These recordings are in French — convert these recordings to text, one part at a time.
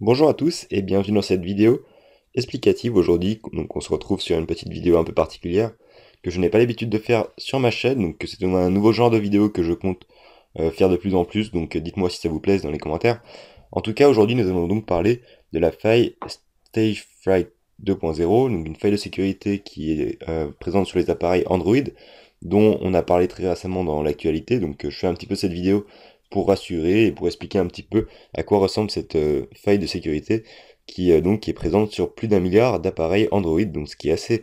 Bonjour à tous et bienvenue dans cette vidéo explicative aujourd'hui. Donc on se retrouve sur une petite vidéo un peu particulière que je n'ai pas l'habitude de faire sur ma chaîne. Donc c'est un nouveau genre de vidéo que je compte euh, faire de plus en plus. Donc dites-moi si ça vous plaise dans les commentaires. En tout cas aujourd'hui nous allons donc parler de la faille Stage Fright 2.0, donc une faille de sécurité qui est euh, présente sur les appareils Android, dont on a parlé très récemment dans l'actualité. Donc euh, je fais un petit peu cette vidéo pour rassurer et pour expliquer un petit peu à quoi ressemble cette euh, faille de sécurité qui, donc, est présente sur plus d'un milliard d'appareils Android, donc ce qui est assez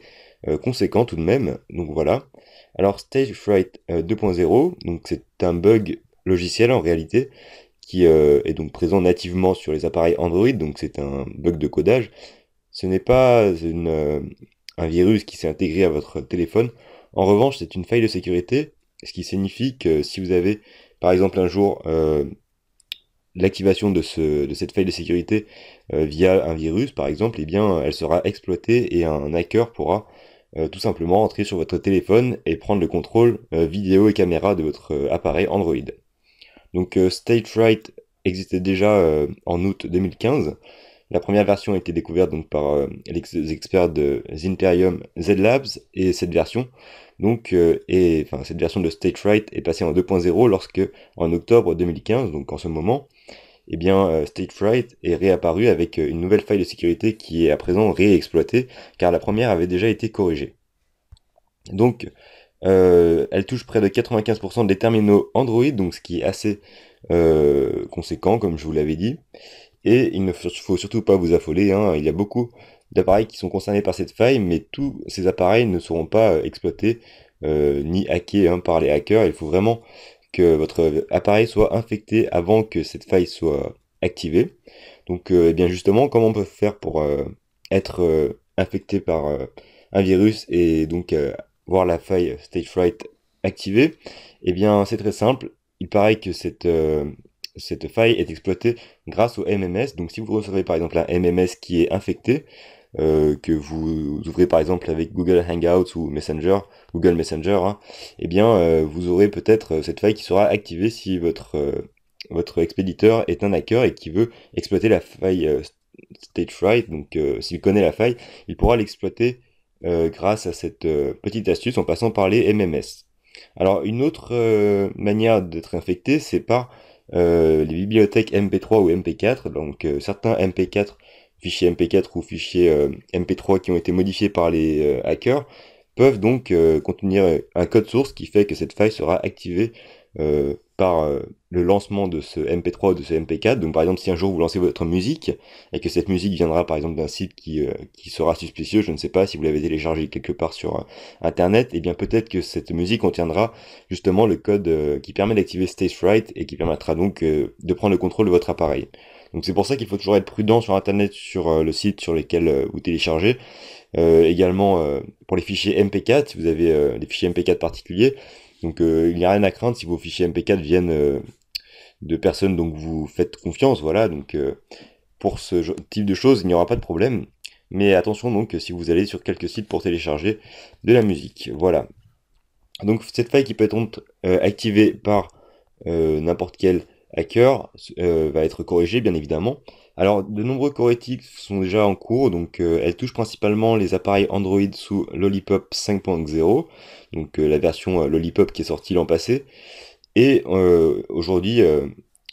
conséquent tout de même. Donc voilà. Alors StageFright 2.0, donc c'est un bug logiciel en réalité qui est donc présent nativement sur les appareils Android, donc c'est un bug de codage ce n'est pas euh, un virus qui s'est intégré à votre téléphone. En revanche, c'est une faille de sécurité, ce qui signifie que si vous avez, par exemple, un jour euh, l'activation de, cette faille de sécurité euh, via un virus, par exemple, eh bien, elle sera exploitée et un hacker pourra tout simplement entrer sur votre téléphone et prendre le contrôle vidéo et caméra de votre appareil Android. Donc State Right existait déjà en août 2015 la première version a été découverte donc par euh, les experts de Zinterium Z-Labs et cette version, donc, et, euh, enfin, cette version de State Fright est passée en 2.0 lorsque, en octobre 2015, donc en ce moment, eh bien, euh, State Right est réapparu avec une nouvelle faille de sécurité qui est à présent réexploitée, car la première avait déjà été corrigée. Donc, elle touche près de 95% des terminaux Android, donc ce qui est assez conséquent, comme je vous l'avais dit. Et il ne faut surtout pas vous affoler, hein. il y a beaucoup d'appareils qui sont concernés par cette faille, mais tous ces appareils ne seront pas euh, exploités euh, ni hackés hein, par les hackers. Il faut vraiment que votre appareil soit infecté avant que cette faille soit activée. Donc, euh, eh bien justement, comment on peut faire pour être infecté par un virus et donc voir la faille Stagefright activée Eh bien, c'est très simple. Il paraît que cette cette faille est exploitée grâce au MMS. Donc si vous recevez par exemple un MMS qui est infecté, euh, que vous ouvrez par exemple avec Google Hangouts ou Messenger, Google Messenger, hein, eh bien euh, vous aurez peut-être euh, cette faille qui sera activée si votre, votre expéditeur est un hacker et qui veut exploiter la faille fright. Donc s'il connaît la faille, il pourra l'exploiter grâce à cette petite astuce en passant par les MMS. Alors une autre manière d'être infecté, c'est par euh, les bibliothèques MP3 ou MP4. Donc euh, certains MP4, fichiers MP4 ou fichiers euh, MP3 qui ont été modifiés par les hackers, peuvent donc contenir un code source qui fait que cette faille sera activée par euh, le lancement de ce MP3 ou de ce MP4. Donc par exemple, si un jour vous lancez votre musique et que cette musique viendra par exemple d'un site qui, euh, qui sera suspicieux, je ne sais pas si vous l'avez téléchargé quelque part sur euh, Internet, et eh bien peut-être que cette musique contiendra justement le code qui permet d'activer Fright et qui permettra donc de prendre le contrôle de votre appareil. Donc c'est pour ça qu'il faut toujours être prudent sur Internet, sur le site sur lequel vous téléchargez. également pour les fichiers MP4, si vous avez des fichiers MP4 particuliers, donc euh, il n'y a rien à craindre si vos fichiers MP4 viennent euh, de personnes dont vous faites confiance, voilà. Donc euh, pour ce type de choses, il n'y aura pas de problème. Mais attention donc si vous allez sur quelques sites pour télécharger de la musique. Voilà. Donc cette faille qui peut être activée par n'importe quel hacker va être corrigée bien évidemment. Alors, de nombreux corétiques sont déjà en cours, donc euh, elle touche principalement les appareils Android sous Lollipop 5.0, donc euh, la version euh, Lollipop qui est sortie l'an passé. Et aujourd'hui,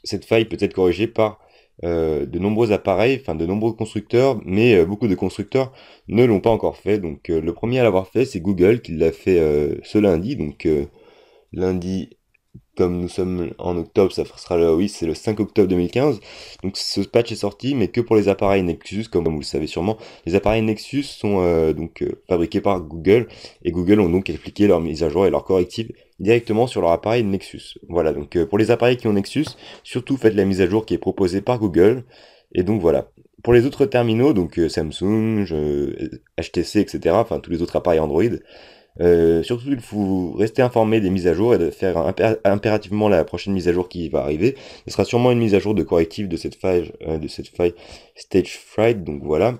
cette faille peut être corrigée par de nombreux appareils, enfin de nombreux constructeurs, mais beaucoup de constructeurs ne l'ont pas encore fait. Donc le premier à l'avoir fait, c'est Google qui l'a fait ce lundi, donc lundi comme nous sommes en octobre, ça sera le, oui, c'est le 5 octobre 2015. Donc ce patch est sorti, mais que pour les appareils Nexus, comme vous le savez sûrement. Les appareils Nexus sont euh, donc euh, fabriqués par Google, et Google ont donc appliqué leur mise à jour et leur corrective directement sur leur appareil Nexus. Voilà, donc euh, pour les appareils qui ont Nexus, surtout faites la mise à jour qui est proposée par Google. Et donc voilà. Pour les autres terminaux, donc Samsung, HTC, etc., enfin tous les autres appareils Android, euh, surtout, il faut rester informé des mises à jour et de faire impérativement la prochaine mise à jour qui va arriver. Ce sera sûrement une mise à jour de correctif de cette faille, euh, de cette faille stage fright. Donc voilà.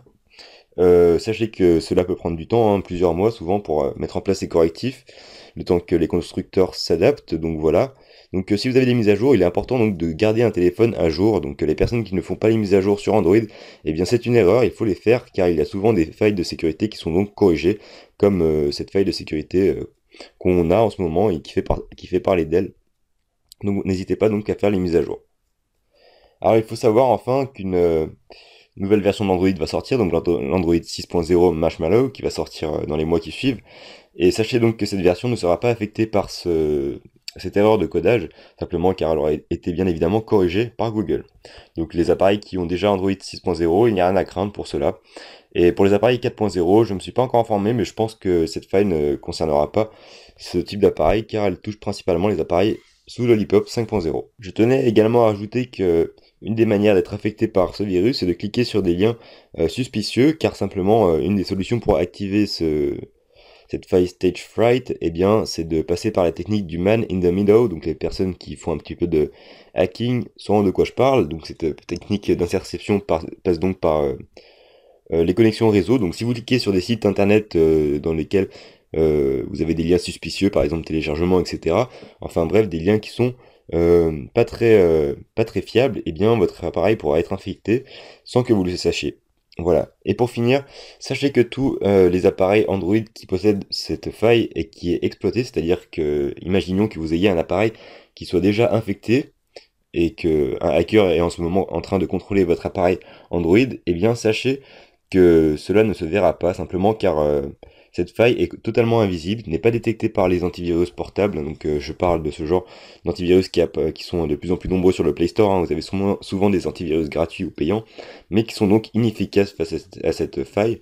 Euh, sachez que cela peut prendre du temps, hein, plusieurs mois souvent, pour mettre en place ces correctifs, le temps que les constructeurs s'adaptent. Donc voilà. Donc euh, si vous avez des mises à jour, il est important donc de garder un téléphone à jour. Donc euh, les personnes qui ne font pas les mises à jour sur Android, eh bien c'est une erreur, il faut les faire car il y a souvent des failles de sécurité qui sont donc corrigées, comme euh, cette faille de sécurité qu'on a en ce moment et qui fait, qui fait parler d'elle. Donc n'hésitez pas donc à faire les mises à jour. Alors il faut savoir enfin qu'une nouvelle version d'Android va sortir, donc l'Android 6.0 Marshmallow qui va sortir dans les mois qui suivent. Et sachez donc que cette version ne sera pas affectée par ce, cette erreur de codage, simplement car elle aurait été bien évidemment corrigée par Google. Donc les appareils qui ont déjà Android 6.0, il n'y a rien à craindre pour cela. Et pour les appareils 4.0, je ne me suis pas encore informé, mais je pense que cette faille ne concernera pas ce type d'appareil, car elle touche principalement les appareils sous Lollipop 5.0. Je tenais également à ajouter que une des manières d'être affecté par ce virus est de cliquer sur des liens euh, suspicieux, car simplement euh, une des solutions pour activer ce, cette stage fright, et eh bien, c'est de passer par la technique du man in the middle. Donc, les personnes qui font un petit peu de hacking sauront de quoi je parle. Donc, cette euh, technique d'interception passe donc par euh, euh, les connexions réseau. Donc, si vous cliquez sur des sites internet dans lesquels vous avez des liens suspicieux, par exemple téléchargement, etc. Enfin, bref, des liens qui sont pas très pas très fiables. et eh bien, votre appareil pourra être infecté sans que vous le sachiez. Voilà. Et pour finir, sachez que tous euh, les appareils Android qui possèdent cette faille et qui est exploité, c'est-à-dire que, imaginons que vous ayez un appareil qui soit déjà infecté et que un hacker est en ce moment en train de contrôler votre appareil Android, eh bien sachez que cela ne se verra pas simplement car euh, cette faille est totalement invisible, n'est pas détectée par les antivirus portables, donc euh, je parle de ce genre d'antivirus qui, qui, sont de plus en plus nombreux sur le Play Store, hein. vous avez souvent, souvent, des antivirus gratuits ou payants, mais qui sont donc inefficaces face à cette, faille.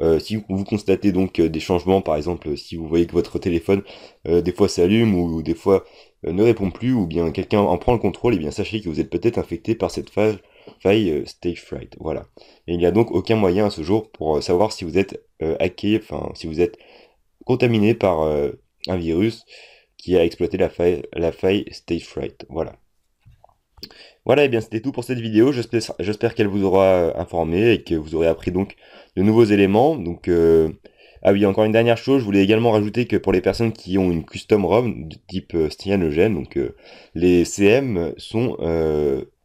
Euh, si vous, constatez donc euh, des changements, par exemple si vous voyez que votre téléphone des fois s'allume ou, des fois ne répond plus ou bien quelqu'un en prend le contrôle, et eh bien sachez que vous êtes peut-être infecté par cette faille, faille stage fright. Voilà. Et il n'y a donc aucun moyen à ce jour pour savoir si vous êtes euh, hacké, enfin, si vous êtes contaminé par euh, un virus qui a exploité la faille, la faille fright Voilà. Voilà, et bien c'était tout pour cette vidéo. J'espère qu'elle vous aura euh, informé et que vous aurez appris donc de nouveaux éléments. Donc, Ah oui, encore une dernière chose, je voulais également rajouter que pour les personnes qui ont une custom ROM de type euh, donc les CM sont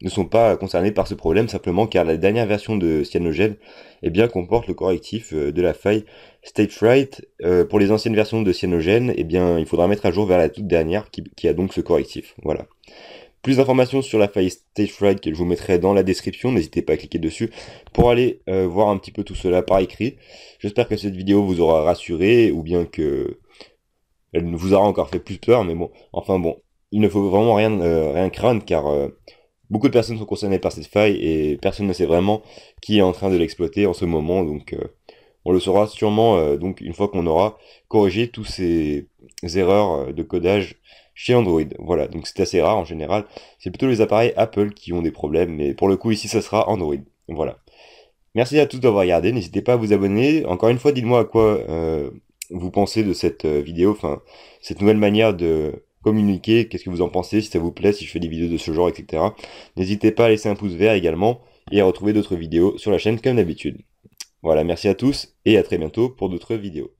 ne sont pas concernés par ce problème simplement car la dernière version de Cyanogen eh bien, comporte le correctif euh, de la faille State Euh, pour les anciennes versions de Cyanogen, eh bien, il faudra mettre à jour vers la toute dernière qui, a donc ce correctif. Voilà. Plus d'informations sur la faille Fright que je vous mettrai dans la description, n'hésitez pas à cliquer dessus pour aller euh, voir un petit peu tout cela par écrit. J'espère que cette vidéo vous aura rassuré ou bien que elle ne vous aura encore fait plus peur, mais bon, enfin bon, il ne faut vraiment rien, euh, rien craindre car beaucoup de personnes sont concernées par cette faille et personne ne sait vraiment qui est en train de l'exploiter en ce moment. Donc euh, on le saura sûrement euh, donc une fois qu'on aura corrigé tous ces erreurs euh, de codage chez Android. Voilà, donc c'est assez rare en général. C'est plutôt les appareils Apple qui ont des problèmes, mais pour le coup ici ça sera Android. Voilà. Merci à tous d'avoir regardé, n'hésitez pas à vous abonner. Encore une fois, dites-moi à quoi vous pensez de cette vidéo, enfin cette nouvelle manière de communiquer, qu'est-ce que vous en pensez, si ça vous plaît, si je fais des vidéos de ce genre, etc. N'hésitez pas à laisser un pouce vert également et à retrouver d'autres vidéos sur la chaîne comme d'habitude. Voilà, merci à tous et à très bientôt pour d'autres vidéos.